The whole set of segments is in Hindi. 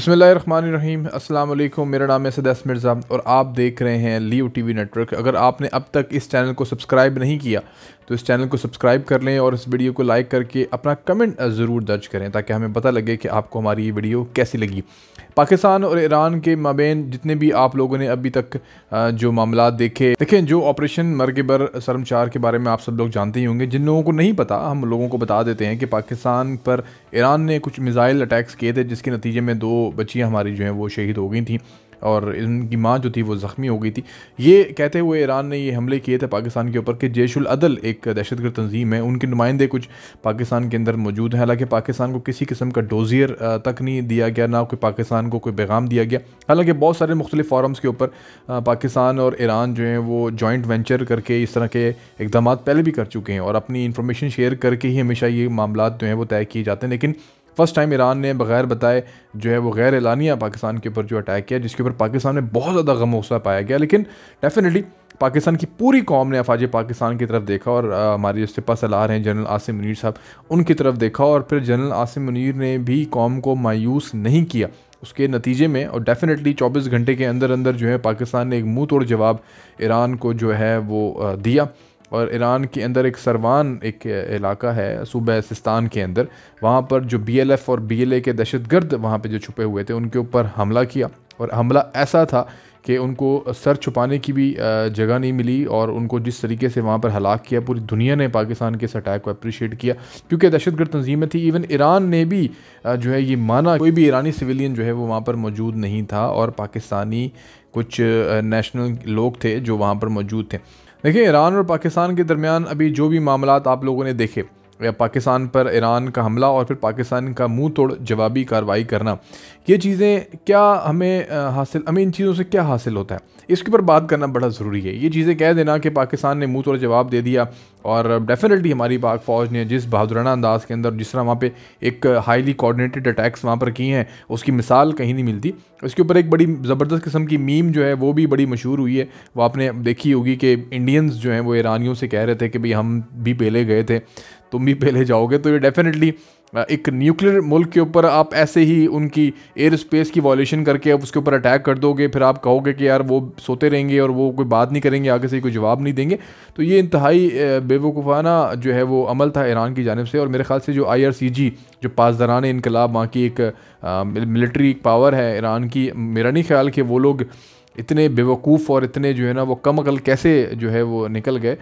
बसमीम् अल्लाम मेरा नाम है सदैस मिर्ज़ा और आप देख रहे हैं लीव टीवी नेटवर्क अगर आपने अब तक इस चैनल को सब्सक्राइब नहीं किया तो इस चैनल को सब्सक्राइब कर लें और इस वीडियो को लाइक करके अपना कमेंट ज़रूर दर्ज करें ताकि हमें पता लगे कि आपको हमारी ये वीडियो कैसी लगी पाकिस्तान और ईरान के मबेन जितने भी आप लोगों ने अभी तक जो मामला देखे देखें जो ऑपरेशन मरगबर शर्मचार के बारे में आप सब लोग जानते ही होंगे जिन लोगों को नहीं पता हम लोगों को बता देते हैं कि पाकिस्तान पर ईरान ने कुछ मिज़ाइल अटैक्स किए थे जिसके नतीजे में दो बच्चियाँ हमारी जो हैं वो शहीद हो गई थी और इनकी माँ जो थी वो ज़ख्मी हो गई थी ये कहते हुए ईरान ने ये हमले किए थे पाकिस्तान के ऊपर कि जैशुल अदल एक दहशतगर्द तंजीम है उनके नुमाइंदे कुछ पाकिस्तान के अंदर मौजूद हैं हालांकि पाकिस्तान को किसी किस्म का डोजियर तक नहीं दिया गया ना कोई पाकिस्तान को कोई पैगाम दिया गया हालांकि बहुत सारे मुख्तलि फॉरम्स के ऊपर पाकिस्तान और ईरान जो हैं वो जॉइंट वेंचर करके इस तरह के इकदाम पहले भी कर चुके हैं और अपनी इन्फॉर्मेशन शेयर करके ही हमेशा ये मामला जो हैं वो तय किए जाते हैं लेकिन फर्स्ट टाइम ईरान ने बगैर बताए जो है वो गैर एलानिया पाकिस्तान के ऊपर जो अटैक किया जिसके ऊपर पाकिस्तान में बहुत ज़्यादा गम हौसला पाया गया लेकिन डेफिनेटली पाकिस्तान की पूरी कौम ने अफाज पाकिस्तान की तरफ देखा और हमारे जो सिपा सलार हैं जनरल आसिम मुनीर साहब उनकी तरफ देखा और फिर जनरल आसिम मुनीर ने भी कौम को मायूस नहीं किया उसके नतीजे में और डेफिनेटली 24 घंटे के अंदर अंदर जो है पाकिस्तान ने एक मुंह तोड़ जवाब ईरान को जो है वो दिया और ईरान के अंदर एक सरवान एक इलाका है सूबह सिस्तान के अंदर वहाँ पर जो एफ़ और ए के दहशत गर्द वहाँ पर जो छुपे हुए थे उनके ऊपर हमला किया और हमला ऐसा था कि उनको सर छुपाने की भी जगह नहीं मिली और उनको जिस तरीके से वहाँ पर हलाक किया पूरी दुनिया ने पाकिस्तान के इस अटैक को अप्रिशिएट किया क्योंकि दहशतगर्द तंजीमें थी इवन ईरान ने भी जो है ये माना कोई भी ईरानी सिविलियन जो है वो वहाँ पर मौजूद नहीं था और पाकिस्तानी कुछ नेशनल लोग थे जो वहाँ पर मौजूद थे देखिए ईरान और पाकिस्तान के दरमियान अभी जो भी मामला आप लोगों ने देखे या पाकिस्तान पर ईरान का हमला और फिर पाकिस्तान का मुंह तोड़ जवाबी कार्रवाई करना ये चीज़ें क्या हमें हासिल हमें इन चीज़ों से क्या हासिल होता है इसके ऊपर बात करना बड़ा ज़रूरी है ये चीज़ें कह देना कि पाकिस्तान ने मुंह तोड़ जवाब दे दिया और डेफिनेटली हमारी पाक फ़ौज ने जिस बहादुराना अंदाज के अंदर जिस तरह वहाँ पर एक हाईली कोऑर्डिनेटेड अटैक्स वहाँ पर किए हैं उसकी मिसाल कहीं नहीं मिलती उसके ऊपर एक बड़ी ज़बरदस्त किस्म की मीम जो है वो भी बड़ी मशहूर हुई है वो आपने देखी होगी कि इंडियंस जो हैं वो ईरानियों से कह रहे थे कि भाई हम भी पहले गए थे तुम भी पहले जाओगे तो ये डेफिनेटली एक न्यूक्लियर मुल्क के ऊपर आप ऐसे ही उनकी एयर स्पेस की वॉल्यूशन करके आप उसके ऊपर अटैक कर दोगे फिर आप कहोगे कि यार वो सोते रहेंगे और वो कोई बात नहीं करेंगे आगे से कोई जवाब नहीं देंगे तो ये इंतहाई बेवकूफ़ाना जो है वो अमल था ईरान की जानब से और मेरे ख्याल से जो आई आर सी जी जो पासदारान इनकलाब वहाँ की एक मिलिट्री पावर है ईरान की मेरा नहीं ख्याल कि वो लोग इतने बेवकूफ़ और इतने जो है ना वो कम अकल कैसे जो है वो निकल गए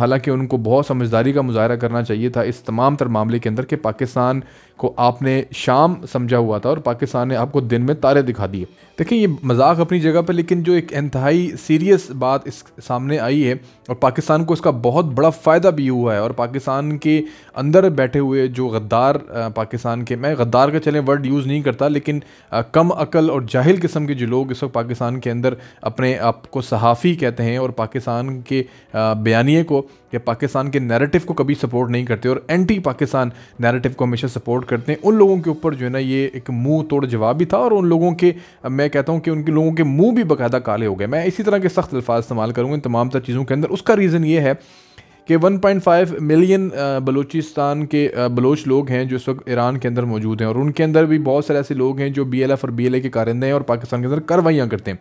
हालांकि उनको बहुत समझदारी का मुजाहरा करना चाहिए था इस तमाम तर मामले के अंदर कि पाकिस्तान को आपने शाम समझा हुआ था और पाकिस्तान ने आपको दिन में तारे दिखा दिए देखिए ये मजाक अपनी जगह पर लेकिन जो एक इंतहाई सीरियस बात इस सामने आई है और पाकिस्तान को इसका बहुत बड़ा फ़ायदा भी हुआ है और पाकिस्तान के अंदर बैठे हुए जो गद्दार पाकिस्तान के मैं गद्दार का चलें वर्ड यूज़ नहीं करता लेकिन कम अकल और जाहिल किस्म के जो लोग इस वक्त पाकिस्तान के अंदर अंदर अपने आप को सहाफ़ी कहते हैं और पाकिस्तान के बयानिए को या पाकिस्तान के नैरेटिव को कभी सपोर्ट नहीं करते और एंटी पाकिस्तान नैरेटिव को हमेशा सपोर्ट करते हैं उन लोगों के ऊपर जो है ना ये एक मुंह तोड़ जवाब भी था और उन लोगों के मैं कहता हूँ कि उनके लोगों के मुंह भी बाकायदा काले हो गए मैं इसी तरह के सख्त अल्फाज इस्तेमाल करूँगा इन तमाम तर चीज़ों के अंदर उसका रीज़न ये है कि 1.5 मिलियन बलूचिस्तान के बलोच लोग हैं जो इस वक्त ईरान के अंदर मौजूद हैं और उनके अंदर भी बहुत सारे ऐसे लोग हैं जो बी एल एफ़ और बी एल ए के कारिंदे हैं और पाकिस्तान के अंदर कार्रवाइयाँ करते हैं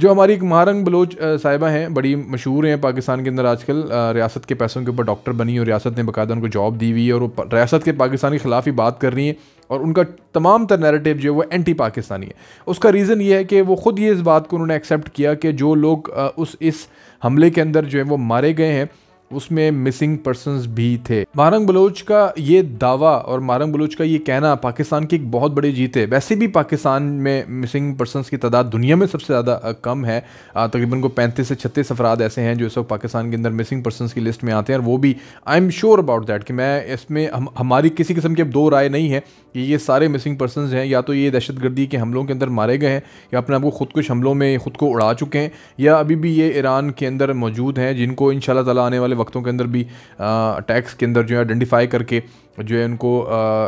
जो हमारी एक महारंग बलोच साहिबा हैं बड़ी मशहूर हैं पाकिस्तान के अंदर आजकल रियासत के पैसों के ऊपर डॉक्टर बनी और रियासत ने बकायदा उनको जॉब दी हुई है और वो रियासत के पाकिस्तान के ख़िलाफ़ ही बात कर रही हैं और उनका तमाम तर नैरेटिव जो है वो एंटी पाकिस्तानी है उसका रीज़न ये है कि वो ख़ुद ये इस बात को उन्होंने एक्सेप्ट किया कि जो लोग उस इस हमले के अंदर जो है वो मारे गए हैं उसमें मिसिंग पर्सन भी थे मारंग बलोच का ये दावा और मारंग बलोच का ये कहना पाकिस्तान की एक बहुत बड़ी जीत है वैसे भी पाकिस्तान में मिसिंग पर्सन की तादाद दुनिया में सबसे ज़्यादा कम है तकरीबन को पैंतीस से छत्तीस अफराद ऐसे हैं जो इस वक्त पाकिस्तान के अंदर मिसिंग पर्सन की लिस्ट में आते हैं और वो भी I am sure about that कि मैं इसमें हम हमारी किसी किस्म की अब दो राय नहीं है कि ये सारे मिसिंग पर्सन हैं या तो ये दहशत गर्दी के हमलों के अंदर मारे गए हैं या अपने आप को खुदकुश हमलों में खुद को उड़ा चुके हैं या अभी भी ये ईरान के अंदर मौजूद हैं जिनको इन शाला आने वाले वक्तों के अंदर भी अटैक्स के अंदर जो है आइडेंटिफाई करके जो है उनको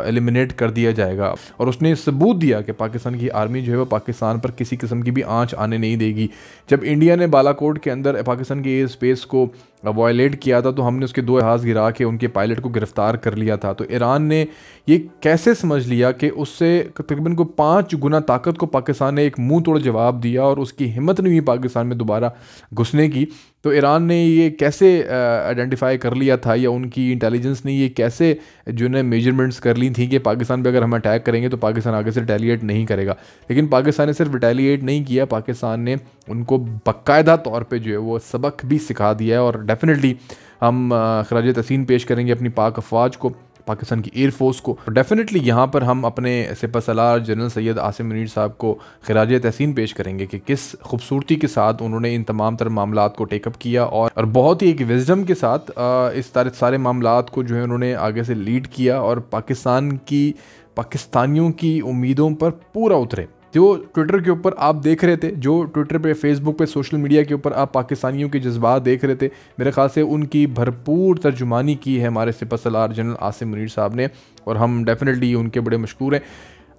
एलिमिनेट कर दिया जाएगा और उसने सबूत दिया कि पाकिस्तान की आर्मी जो है वो पाकिस्तान पर किसी किस्म की भी आंच आने नहीं देगी जब इंडिया ने बालाकोट के अंदर पाकिस्तान के एयर स्पेस को वायलेट किया था तो हमने उसके दो जहाज़ गिरा के उनके पायलट को गिरफ़्तार कर लिया था तो ईरान ने ये कैसे समझ लिया कि उससे तकरीबन को पाँच गुना ताकत को पाकिस्तान ने एक मुंह तोड़ जवाब दिया और उसकी हिम्मत नहीं हुई पाकिस्तान में दोबारा घुसने की तो ईरान ने ये कैसे आइडेंटिफाई कर लिया था या उनकी इंटेलिजेंस ने ये कैसे जो मेजरमेंट्स कर ली थी कि पाकिस्तान पे अगर हम अटैक करेंगे तो पाकिस्तान आगे से रिटेलिएट नहीं करेगा लेकिन पाकिस्तान ने सिर्फ रिटेलिएट नहीं किया पाकिस्तान ने उनको बाकायदा तौर पर जो है वो सबक भी सिखा दिया है और डेफिनेटली हम खराज तसीन पेश करेंगे अपनी पाक अफवाज को पाकिस्तान की एयरफोर्स को डेफिनेटली यहाँ पर हम अपने सिपा सलार जनरल सैयद आसिम मुनीर साहब को खराज तहसीन पेश करेंगे कि किस खूबसूरती के साथ उन्होंने इन तमाम तर मामला को टेकअप किया और, और बहुत ही एक विजडम के साथ इस तरह सारे मामला को जो है उन्होंने आगे से लीड किया और पाकिस्तान की पाकिस्तानियों की उम्मीदों पर पूरा उतरे जो ट्विटर के ऊपर आप देख रहे थे जो ट्विटर पे फेसबुक पे सोशल मीडिया के ऊपर आप पाकिस्तानियों के जज्बात देख रहे थे मेरे ख्याल से उनकी भरपूर तर्जुमानी की है हमारे सिपसलार जनरल आसिम मुनीर साहब ने और हम डेफिनेटली उनके बड़े मशहूर हैं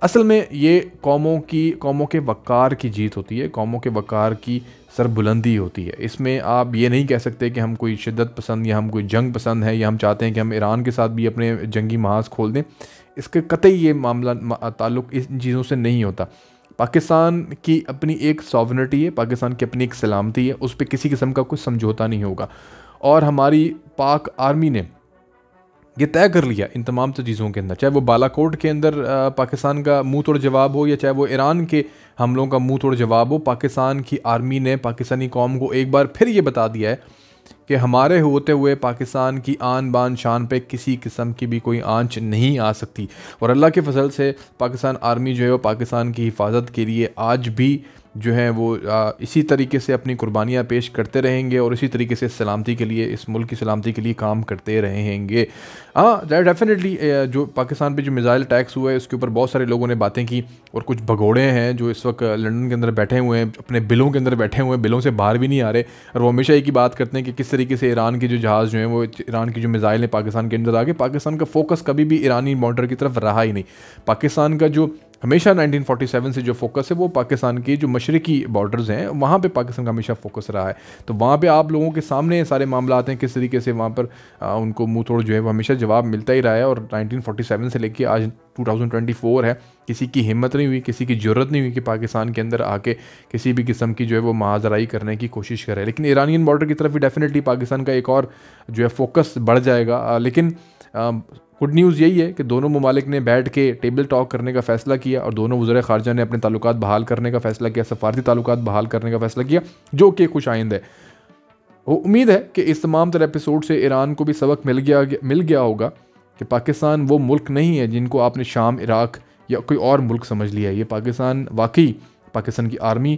असल में ये कौमों की कौमों के वक़ार की जीत होती है कौमों के वक़ार की सरबुलंदी होती है इसमें आप ये नहीं कह सकते कि हम कोई शिद्दत पसंद या हम कोई जंग पसंद है या हम चाहते हैं कि हम ईरान के साथ भी अपने जंगी महाज खोल दें इसके कतई ये मामला ताल्लुक़ इन चीज़ों से नहीं होता पाकिस्तान की अपनी एक सॉवनिटी है पाकिस्तान की अपनी एक सलामती है उस पर किसी किस्म का कुछ समझौता नहीं होगा और हमारी पाक आर्मी ने ये तय कर लिया इन तमाम चीज़ों के अंदर चाहे वो बालाकोट के अंदर पाकिस्तान का मुँह तोड़ जवाब हो या चाहे वो ईरान के हमलों का मुँह तोड़ जवाब हो पाकिस्तान की आर्मी ने पाकिस्तानी कौम को एक बार फिर ये बता दिया है कि हमारे होते हुए पाकिस्तान की आन बान शान पे किसी किस्म की भी कोई आंच नहीं आ सकती और अल्लाह के फसल से पाकिस्तान आर्मी जो है वो पाकिस्तान की हिफाजत के लिए आज भी जो हैं वो इसी तरीके से अपनी कुर्बानियाँ पेश करते रहेंगे और इसी तरीके से सलामती के लिए इस मुल्क की सलामती के लिए काम करते रहेंगे हाँ डेफिनेटली जो पाकिस्तान पे जो मिज़ाइल टैक्स हुआ है उसके ऊपर बहुत सारे लोगों ने बातें की और कुछ भगोड़े हैं जो इस वक्त लंदन के अंदर बैठे हुए हैं अपने बिलों के अंदर बैठे हुए हैं बिलों से बाहर भी नहीं आ रहे और वो हमेशा एक ही बात करते हैं कि किस तरीके से ईरान के जो जहाज़ जो हैं वो ईरान की जो मिज़ाइल हैं पाकिस्तान के अंदर आ गए पाकिस्तान का फोकस कभी भी ईरानी बॉर्डर की तरफ रहा ही नहीं पाकिस्तान का जो हमेशा 1947 से जो फोकस है वो पाकिस्तान की जो मशरकी बॉर्डर्स हैं वहाँ पे पाकिस्तान का हमेशा फोकस रहा है तो वहाँ पे आप लोगों के सामने सारे मामला आते हैं किस तरीके से वहाँ पर आ, उनको मुँह तोड़ जो है वो हमेशा जवाब मिलता ही रहा है और 1947 से लेके आज 2024 है किसी की हिम्मत नहीं हुई किसी की ज़रूरत नहीं हुई कि पाकिस्तान के अंदर आके किसी भी किस्म की जो है वो महाजराई करने की कोशिश करे लेकिन ईरानियन बॉर्डर की तरफ भी डेफिनेटली पाकिस्तान का एक और जो है फोकस बढ़ जाएगा लेकिन गुड न्यूज़ यही है कि दोनों ममालिक ने बैठ के टेबल टॉक करने का फैसला किया और दोनों वजर खारजा ने अपने ताल्लुक बहाल करने का फैसला किया सफारती ताल्लुक बहाल करने का फैसला किया जो कि खुश आइंद है वो उम्मीद है कि इस तमाम तरह एपिसोड से ईरान को भी सबक मिल गया मिल गया होगा कि पाकिस्तान वो मुल्क नहीं है जिनको आपने शाम इराक़ या कोई और मुल्क समझ लिया है ये पाकिस्तान वाकई पाकिस्तान की आर्मी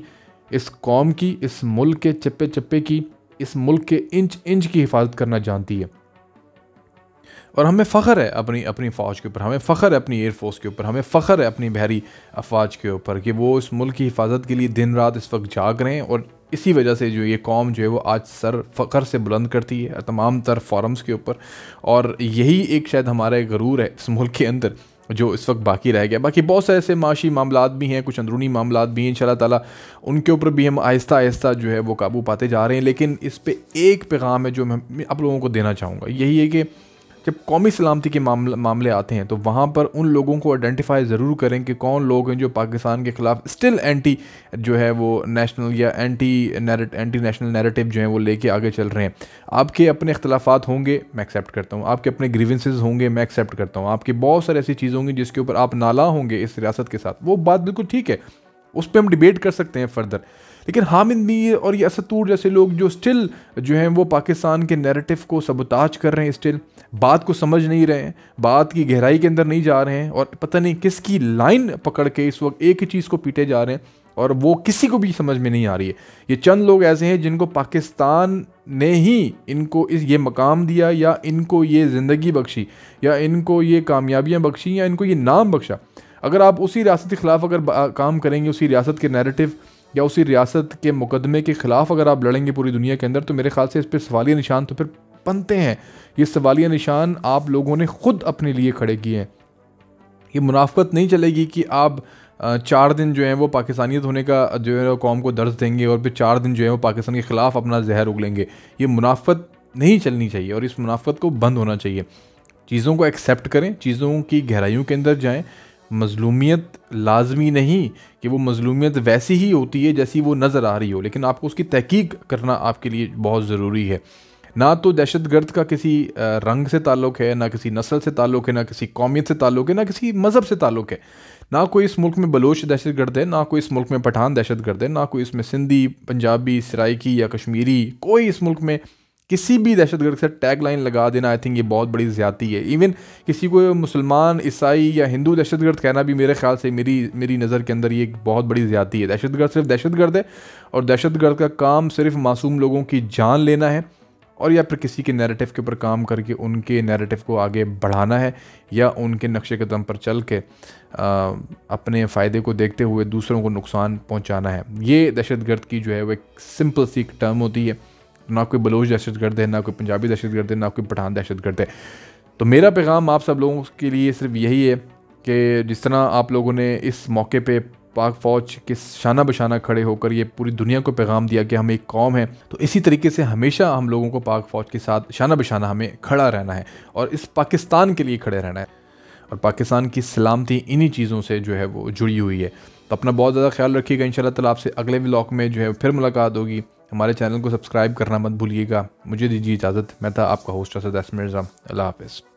इस कौम की इस मुल्क के चप्पे चप्पे की इस मुल्क के इंच इंच की हिफाजत करना जानती है और हमें फ़ख्र है अपनी अपनी फ़ौज के ऊपर हमें फ़ख्र है अपनी एयरफोर्स के ऊपर हमें फ़ख्र है अपनी बहरी अफवाज के ऊपर कि वो इस मुल्क की हिफाजत के लिए दिन रात इस वक्त जाग रहे हैं और इसी वजह से जो ये कौम जो है वो आज सर फ़ख्र से बुलंद करती है तमाम तर फॉरम्स के ऊपर और यही एक शायद हमारा गरूर है इस मुल्क के अंदर जो इस वक्त बाकी रह गया बाकी बहुत सारे ऐसे माशी मामला भी हैं कुछ अंदरूनी मामला भी हैं इन तला उनके ऊपर भी हम आहिस्ता आहिस्ता जो है वो काबू पाते जा रहे हैं लेकिन इस पर एक पैगाम है जो मैं आप लोगों को देना चाहूँगा यही है कि जब कौमी सलामती के मामले मामले आते हैं तो वहाँ पर उन लोगों को आइडेंटिफाई ज़रूर करें कि कौन लोग हैं जो पाकिस्तान के ख़िलाफ़ स्टिल एंटी जो है वो नेशनल या एंटी एंटी नेशनल नैरेटिव जो है वो लेके आगे चल रहे हैं आपके अपने अख्तलाफात होंगे मैं एक्सेप्ट करता हूँ आपके अपने ग्रीवेंसेज होंगे मैं एक्सेप्ट करता हूँ आपकी बहुत सारी ऐसी चीज़ होंगी जिसके ऊपर आप नाला होंगे इस रियासत के साथ वो बात बिल्कुल ठीक है उस पर हम डिबेट कर सकते हैं फर्दर लेकिन हामिद मीर और ये असतूर जैसे लोग जो स्टिल जो हैं वो पाकिस्तान के नैरेटिव को सबोताज कर रहे हैं स्टिल बात को समझ नहीं रहे हैं बात की गहराई के अंदर नहीं जा रहे हैं और पता नहीं किसकी लाइन पकड़ के इस वक्त एक ही चीज़ को पीटे जा रहे हैं और वो किसी को भी समझ में नहीं आ रही है ये चंद लोग ऐसे हैं जिनको पाकिस्तान ने ही इनको इस ये मकाम दिया या इनको ये ज़िंदगी बख्शी या इनको ये कामयाबियाँ बख्शी या इनको ये नाम बख्शा अगर आप उसी रियासत के ख़िलाफ़ अगर काम करेंगे उसी रियासत के नैरेटिव या उसी रियासत के मुकदमे के ख़िलाफ़ अगर आप लड़ेंगे पूरी दुनिया के अंदर तो मेरे ख्याल से इस पर सवालिया निशान तो फिर बनते हैं ये सवालिया निशान आप लोगों ने ख़ुद अपने लिए खड़े किए हैं ये मुनाफत नहीं चलेगी कि आप चार दिन जो है वो पाकिस्तानियत होने का जो है कौम को दर्ज देंगे और फिर चार दिन जो है वो पाकिस्तान के ख़िलाफ़ अपना जहर उगलेंगे ये मुनाफत नहीं चलनी चाहिए और इस मुनाफत को बंद होना चाहिए चीज़ों को एक्सेप्ट करें चीज़ों की गहराइयों के अंदर जाएं मजलूमियत लाजमी नहीं कि वो मजलूमियत वैसी ही होती है जैसी वो नज़र आ रही हो लेकिन आपको उसकी तहकीक करना आपके लिए बहुत ज़रूरी है ना तो दहशत गर्द का किसी रंग से ताल्लुक़ है ना किसी नस्ल से ताल्लुक़ है ना किसी कौमियत से ताल्लुक़ है ना किसी मज़हब से ताल्लुक़ है ना कोई इस मुल्क में बलोच दहशत गर्द है ना कोई इस मुल्क में पठान दहशत गर्द है ना कोई इसमें सिंधी पंजाबी सराइकी या कश्मीरी कोई इस मुल्क में किसी भी दहशतगर्द से टैग लाइन लगा देना आई थिंक ये बहुत बड़ी ज़्यादा है इवन किसी को मुसलमान ईसाई या हिंदू दहशतगर्द कहना भी मेरे ख्याल से मेरी मेरी नज़र के अंदर ये एक बहुत बड़ी ज़्यादा है दहशतगर्द सिर्फ दहशतगर्द है और दहशतगर्द का काम सिर्फ मासूम लोगों की जान लेना है और या फिर किसी के नैरेटिव के ऊपर काम करके उनके नैरेटिव को आगे बढ़ाना है या उनके नक्श कदम पर चल के आ, अपने फ़ायदे को देखते हुए दूसरों को नुकसान पहुंचाना है ये दहशतगर्द की जो है वो एक सिंपल सी एक टर्म होती है ना कोई बलोच दहशत गर्द है ना कोई पंजाबी दहशत गर्द है ना कोई पठान दहशत गर्द है तो मेरा पैगाम आप सब लोगों के लिए सिर्फ यही है कि जिस तरह आप लोगों ने इस मौके पर पाक फ़ौज के शाना बशाना खड़े होकर ये पूरी दुनिया को पैगाम दिया कि हम एक कौम है तो इसी तरीके से हमेशा हम लोगों को पाक फ़ौज के साथ शाना बशाना हमें खड़ा रहना है और इस पाकिस्तान के लिए खड़े रहना है और पाकिस्तान की सलामती इन्हीं चीज़ों से जो है वो जुड़ी हुई है तो अपना बहुत ज़्यादा ख्याल रखिएगा इन शाला आपसे अगले ब्लॉक में जो है फिर मुलाकात होगी हमारे चैनल को सब्सक्राइब करना मत भूलिएगा मुझे दीजिए इजाज़त मैं था आपका होस्ट असद मिर्जा अल्लाह हाफिज़